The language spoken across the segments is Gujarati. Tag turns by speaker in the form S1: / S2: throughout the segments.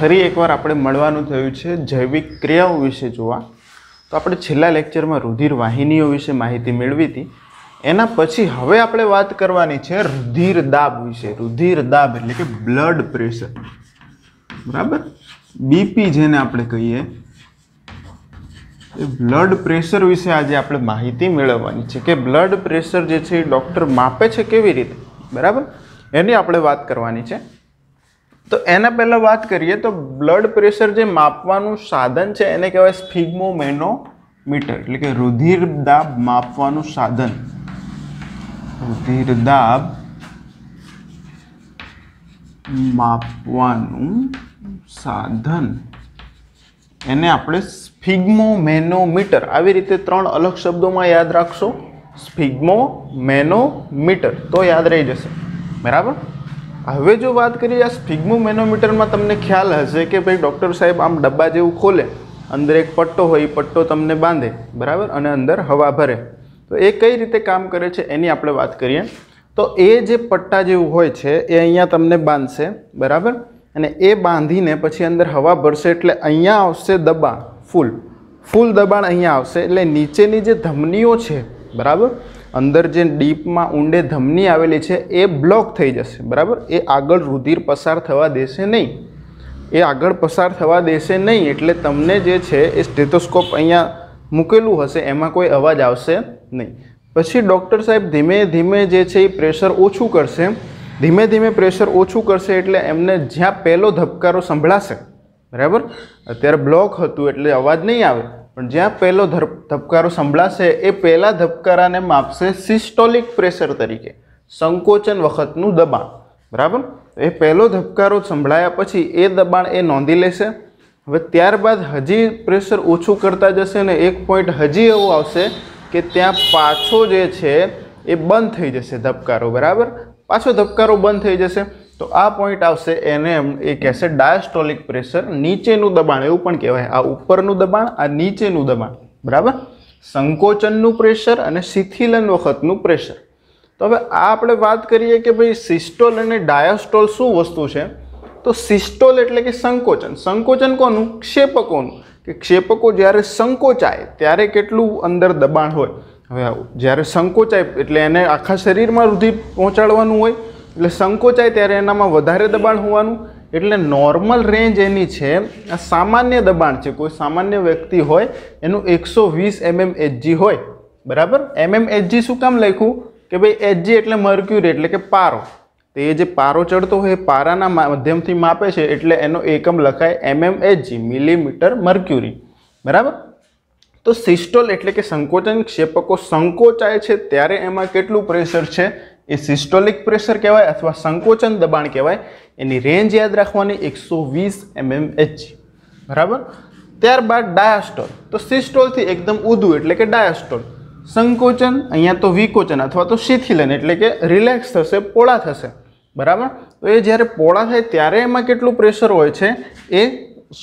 S1: ફરી એકવાર આપણે મળવાનું થયું છે જૈવિક ક્રિયાઓ વિશે જોવા તો આપણે છેલ્લા લેક્ચરમાં રુધિર વાહિનીઓ વિશે માહિતી મેળવી હતી એના પછી હવે આપણે વાત કરવાની છે રુધિર દાબ વિશે રુધિર દાબ એટલે કે બ્લડ પ્રેશર બરાબર બીપી જેને આપણે કહીએ એ બ્લડ પ્રેશર વિશે આજે આપણે માહિતી મેળવવાની છે કે બ્લડ પ્રેશર જે છે એ ડૉક્ટર માપે છે કેવી રીતે બરાબર એની આપણે વાત કરવાની છે તો એના પહેલાં વાત કરીએ તો બ્લડ પ્રેશર જે માપવાનું સાધન છે એને કહેવાય સ્ફિગ્મોમેનો મીટર એટલે કે રુધિર દાબ માપવાનું સાધન રુધિર દાબ માપવાનું સાધન એને આપણે મેનોમીટર આવી રીતે ત્રણ અલગ શબ્દોમાં યાદ રાખશો મેનોમીટર તો યાદ રહી જશે બરાબર હવે જો વાત કરીએ આ સ્ફિગ્મો મેનોમીટરમાં તમને ખ્યાલ હશે કે ભાઈ ડૉક્ટર સાહેબ આમ ડબ્બા જેવું ખોલે અંદર એક પટ્ટો હોય એ પટ્ટો તમને બાંધે બરાબર અને અંદર હવા ભરે તો એ કઈ રીતે કામ કરે છે એની આપણે વાત કરીએ તો એ જે પટ્ટા જેવું હોય છે એ અહીંયા તમને બાંધશે બરાબર અને એ બાંધીને પછી અંદર હવા ભરશે એટલે અહીંયા આવશે દબાણ ફૂલ ફૂલ દબાણ અહીંયા આવશે એટલે નીચેની જે ધમનીઓ છે બરાબર અંદર જે ડીપમાં ઊંડે ધમની આવેલી છે એ બ્લોક થઈ જશે બરાબર એ આગળ રુધિર પસાર થવા દેશે નહીં એ આગળ પસાર થવા દેશે નહીં એટલે તમને જે છે એ સ્ટેથોસ્કોપ અહીંયા મૂકેલું હશે એમાં કોઈ અવાજ આવશે નહીં પછી ડૉક્ટર સાહેબ ધીમે ધીમે જે છે એ પ્રેશર ઓછું કરશે ધીમે ધીમે પ્રેશર ઓછું કરશે એટલે એમને જ્યાં પહેલો ધબકારો સંભળાશે બરાબર અત્યારે બ્લોક હતું એટલે અવાજ નહીં આવે પણ જ્યાં પહેલો ધબકારો સંભળાશે એ પહેલાં ધબકારાને માપશે સિસ્ટોલિક પ્રેશર તરીકે સંકોચન વખતનું દબાણ બરાબર એ પહેલો ધબકારો સંભળાયા પછી એ દબાણ એ નોંધી લેશે હવે ત્યારબાદ હજી પ્રેશર ઓછું કરતા જશે ને એક પોઈન્ટ હજી એવું આવશે કે ત્યાં પાછો જે છે એ બંધ થઈ જશે ધબકારો બરાબર પાછો ધબકારો બંધ થઈ જશે તો આ પોઈન્ટ આવશે એને એ કહેશે ડાયસ્ટોલિક પ્રેશર નીચેનું દબાણ એવું પણ કહેવાય આ ઉપરનું દબાણ આ નીચેનું દબાણ બરાબર સંકોચનનું પ્રેશર અને શિથિલન વખતનું પ્રેશર તો હવે આ આપણે વાત કરીએ કે ભાઈ સિસ્ટોલ અને ડાયોસ્ટોલ શું વસ્તુ છે તો સિસ્ટોલ એટલે કે સંકોચન સંકોચન કોનું ક્ષેપકોનું કે ક્ષેપકો જ્યારે સંકોચાય ત્યારે કેટલું અંદર દબાણ હોય હવે જ્યારે સંકોચાય એટલે એને આખા શરીરમાં રુધિર પહોંચાડવાનું હોય એટલે સંકોચાય ત્યારે એનામાં વધારે દબાણ હોવાનું એટલે નોર્મલ રેન્જ એની છે આ સામાન્ય દબાણ છે કોઈ સામાન્ય વ્યક્તિ હોય એનું એકસો વીસ એમએમ એચજી હોય બરાબર એમએમ એચજી શું કામ લખ્યું કે ભાઈ એચજી એટલે મર્ક્યુરી એટલે કે પારો તે જે પારો ચડતો હોય એ પારાના માધ્યમથી માપે છે એટલે એનો એકમ લખાય એમએમ એચજી મિલીમીટર મર્ક્યુરી બરાબર તો સિસ્ટોલ એટલે કે સંકોચન ક્ષેપકો સંકોચાય છે ત્યારે એમાં કેટલું પ્રેશર છે એ સિસ્ટોલિક પ્રેશર કહેવાય અથવા સંકોચન દબાણ કહેવાય એની રેન્જ યાદ રાખવાની એકસો વીસ એમએમ MMH. એચજી બરાબર ત્યારબાદ ડાયાસ્ટોલ તો સિસ્ટોલથી એકદમ ઊંધું એટલે કે ડાયાસ્ટોલ સંકોચન અહીંયા તો વિકોચન અથવા તો શિથિલન એટલે કે રિલેક્સ થશે પોળા થશે બરાબર તો એ જ્યારે પોળા થાય ત્યારે એમાં કેટલું પ્રેશર હોય છે એ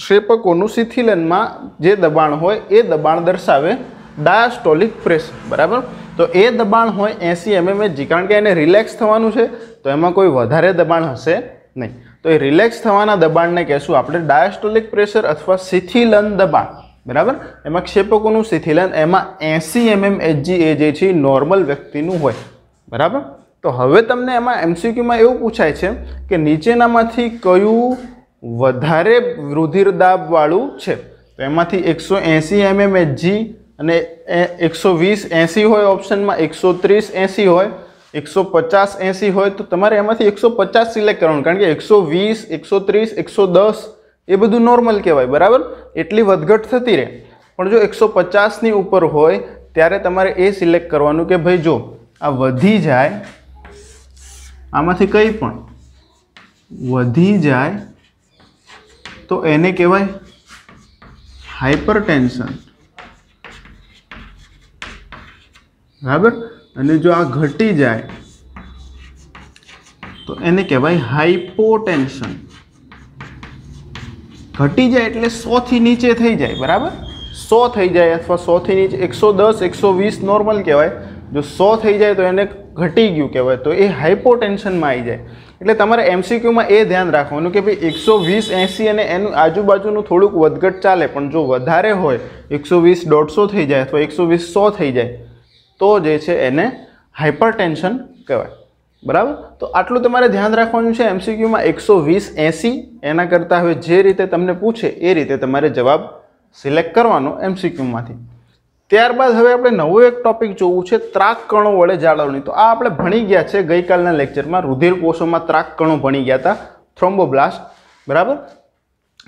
S1: શેપકોનું શિથિલનમાં જે દબાણ હોય એ દબાણ દર્શાવે ડાયાસ્ટોલિક પ્રેશર બરાબર તો એ દબાણ હોય એંસી એમએમ જ કારણ કે એને રિલેક્સ થવાનું છે તો એમાં કોઈ વધારે દબાણ હશે નહીં તો એ રિલેક્સ થવાના દબાણને કહેશું આપણે ડાયસ્ટોલિક પ્રેશર અથવા સિથિલન દબાણ બરાબર એમાં ક્ષેપકોનું સિથિલન એમાં એંસી એમએમ એચજી એ જે છે નોર્મલ વ્યક્તિનું હોય બરાબર તો હવે તમને એમાં એમસીક્યુમાં એવું પૂછાય છે કે નીચેનામાંથી કયું વધારે રુધિરદાબવાળું છે તો એમાંથી એકસો એંસી એમએમ એચજી અને એકસો વીસ એંસી હોય ઓપ્શનમાં એકસો ત્રીસ એંસી હોય એકસો પચાસ એંસી હોય તો તમારે એમાંથી એકસો પચાસ સિલેક્ટ કરવાનું કારણ કે એકસો વીસ એકસો ત્રીસ એકસો દસ એ બધું નોર્મલ કહેવાય બરાબર એટલી વધઘટ થતી રહે પણ જો એકસો પચાસની ઉપર હોય ત્યારે તમારે એ સિલેક્ટ કરવાનું કે ભાઈ જો આ વધી જાય આમાંથી કંઈ પણ વધી જાય તો એને કહેવાય હાઇપર ટેન્શન બરાબર અને જો આ ઘટી જાય તો એને કહેવાય હાઈપોટેન્શન ઘટી જાય એટલે સોથી નીચે થઈ જાય બરાબર સો થઈ જાય અથવા સોથી નીચે એકસો દસ એકસો વીસ નોર્મલ કહેવાય જો સો થઈ જાય તો એને ઘટી ગયું કહેવાય તો એ હાઇપોટેન્શનમાં આવી જાય એટલે તમારે એમસીક્યુમાં એ ધ્યાન રાખવાનું કે ભાઈ એકસો વીસ એંસી અને એનું આજુબાજુનું થોડુંક વધઘટ ચાલે પણ જો વધારે હોય એકસો વીસ દોઢસો થઈ જાય અથવા એકસો વીસ સો થઈ જાય તો જે છે એને ટેન્શન કહેવાય બરાબર તો આટલું તમારે ધ્યાન રાખવાનું છે એમસીક્યુમાં એકસો વીસ એંસી એના કરતાં હવે જે રીતે તમને પૂછે એ રીતે તમારે જવાબ સિલેક્ટ કરવાનો એમસીક્યુમાંથી ત્યારબાદ હવે આપણે નવું એક ટોપિક જોવું છે ત્રાક કણો વડે જાળવણી તો આ આપણે ભણી ગયા છે ગઈકાલના લેક્ચરમાં રુધિર કોષોમાં ત્રાક કણો ભણી ગયા હતા થ્રોમ્બોબ્લાસ્ટ બરાબર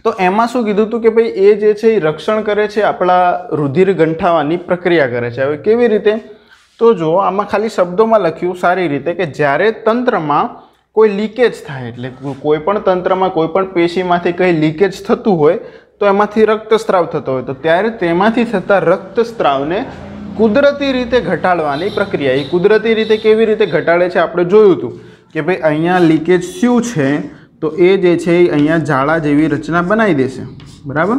S1: તો એમાં શું કીધું હતું કે ભાઈ એ જે છે એ રક્ષણ કરે છે આપણા રુધિર ગંઠાવાની પ્રક્રિયા કરે છે હવે કેવી રીતે તો જુઓ આમાં ખાલી શબ્દોમાં લખ્યું સારી રીતે કે જ્યારે તંત્રમાં કોઈ લીકેજ થાય એટલે કોઈ પણ તંત્રમાં કોઈ પણ પેશીમાંથી કંઈ લીકેજ થતું હોય તો એમાંથી રક્તસ્રાવ થતો હોય તો ત્યારે તેમાંથી થતા રક્તસ્રાવને કુદરતી રીતે ઘટાડવાની પ્રક્રિયા એ કુદરતી રીતે કેવી રીતે ઘટાડે છે આપણે જોયું હતું કે ભાઈ અહીંયા લીકેજ શું છે તો એ જે છે એ અહીંયા જાળા જેવી રચના બનાવી દેશે બરાબર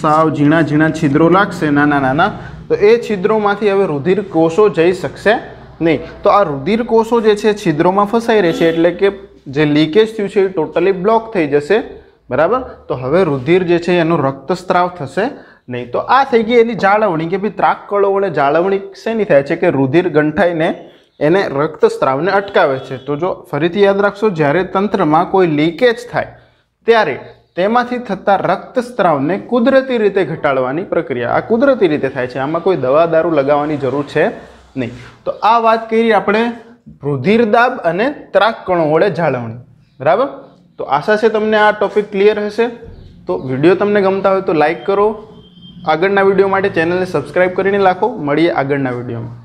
S1: સાવ ઝીણા ઝીણા છિદ્રો લાગશે નાના નાના તો એ છિદ્રોમાંથી હવે રુધિર કોષો જઈ શકશે નહીં તો આ રુધિર કોષો જે છે છિદ્રોમાં ફસાઈ રહે છે એટલે કે જે લીકેજ થયું છે એ ટોટલી બ્લોક થઈ જશે બરાબર તો હવે રુધિર જે છે એનો રક્તસ્ત્રાવ થશે નહીં તો આ થઈ ગઈ એની જાળવણી કે ભાઈ ત્રાકકળો વડે જાળવણી શેની થાય છે કે રુધિર ગંઠાઈને એને રક્તસ્ત્રાવને અટકાવે છે તો જો ફરીથી યાદ રાખશો જ્યારે તંત્રમાં કોઈ લીકેજ થાય ત્યારે તેમાંથી થતા રક્તસ્ત્રાવને કુદરતી રીતે ઘટાડવાની પ્રક્રિયા આ કુદરતી રીતે થાય છે આમાં કોઈ દવા દારૂ લગાવવાની જરૂર છે નહીં તો આ વાત કરી આપણે રુધિરદાબ અને ત્રાકકણો વડે જાળવણી બરાબર તો આશા છે તમને આ ટોપિક ક્લિયર હશે તો વિડીયો તમને ગમતા હોય તો લાઇક કરો આગળના વિડીયો માટે ચેનલને સબસ્ક્રાઈબ કરીને રાખો મળીએ આગળના વિડીયોમાં